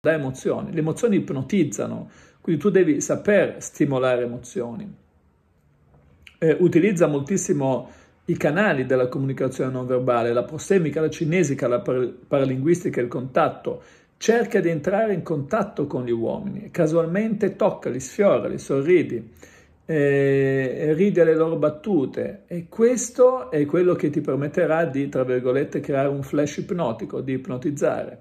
da emozioni. Le emozioni ipnotizzano, quindi tu devi saper stimolare emozioni. Eh, utilizza moltissimo i canali della comunicazione non verbale, la prosemica, la cinesica, la par- paralinguistica, il contatto. Cerca di entrare in contatto con gli uomini, casualmente toccali, sfiorali, sorridi, eh, ridi alle loro battute e questo è quello che ti permetterà di, tra virgolette, creare un flash ipnotico, di ipnotizzare.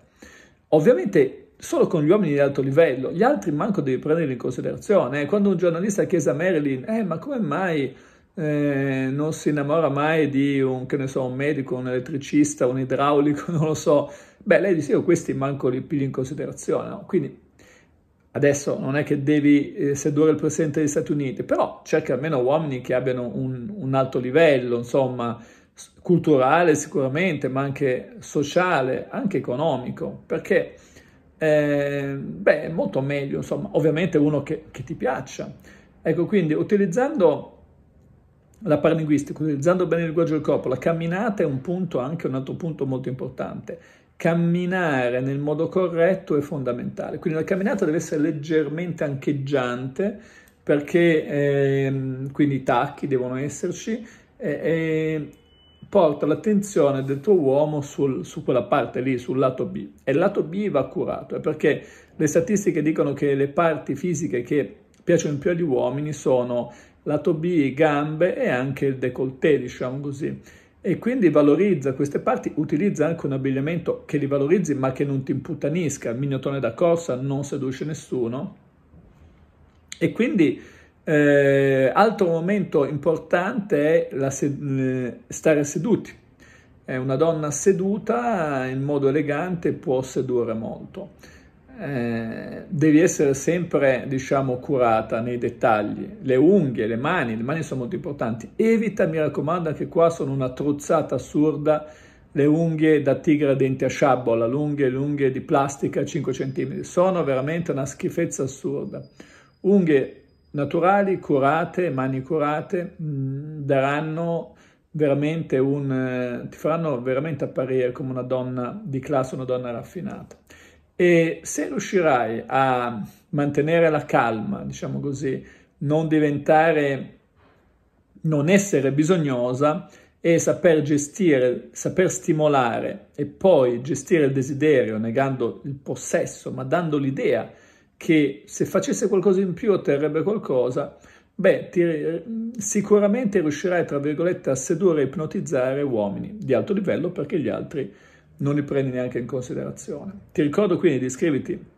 Ovviamente solo con gli uomini di alto livello, gli altri manco devi prenderli in considerazione. Eh, quando un giornalista chiese a Marilyn, eh, ma come mai eh, non si innamora mai di un, so, un, medico, un elettricista, un idraulico, non lo so, beh, lei diceva questi manco li pigli in considerazione, no? Quindi adesso non è che devi eh, sedurre il presidente degli Stati Uniti, però cerca almeno uomini che abbiano un, un alto livello, insomma, culturale sicuramente, ma anche sociale, anche economico, perché eh, beh, molto meglio, insomma, ovviamente uno che, che ti piaccia. Ecco, quindi utilizzando la paralinguistica, utilizzando bene il linguaggio del corpo, la camminata è un punto, anche un altro punto molto importante. Camminare nel modo corretto è fondamentale, quindi la camminata deve essere leggermente ancheggiante perché eh, quindi i tacchi devono esserci eh, porta l'attenzione del tuo uomo sul, su quella parte lì, sul lato B. E il lato B va curato, perché le statistiche dicono che le parti fisiche che piacciono più agli uomini sono lato B, gambe e anche il décolleté, diciamo così. E quindi valorizza queste parti, utilizza anche un abbigliamento che li valorizzi ma che non ti imputanisca. Il mignotone da corsa non seduce nessuno. E quindi eh, altro momento importante è sed- eh, stare seduti. Eh, una donna seduta in modo elegante può sedurre molto. Eh, devi essere sempre, diciamo, curata nei dettagli. Le unghie, le mani, le mani sono molto importanti. Evita, mi raccomando, che qua sono una truzzata assurda, le unghie da tigre a denti a sciabola, lunghe, lunghe di plastica 5 cm. Sono veramente una schifezza assurda. Unghie naturali curate, mani curate, mm, daranno veramente un, eh, ti faranno veramente apparire come una donna di classe, una donna raffinata. E se riuscirai a mantenere la calma, diciamo così, non diventare, non essere bisognosa e saper gestire, saper stimolare e poi gestire il desiderio negando il possesso, ma dando l'idea che se facesse qualcosa in più otterrebbe qualcosa, beh, ti, eh, sicuramente riuscirai, tra virgolette, a sedurre e ipnotizzare uomini di alto livello perché gli altri non li prendi neanche in considerazione. Ti ricordo quindi di iscriverti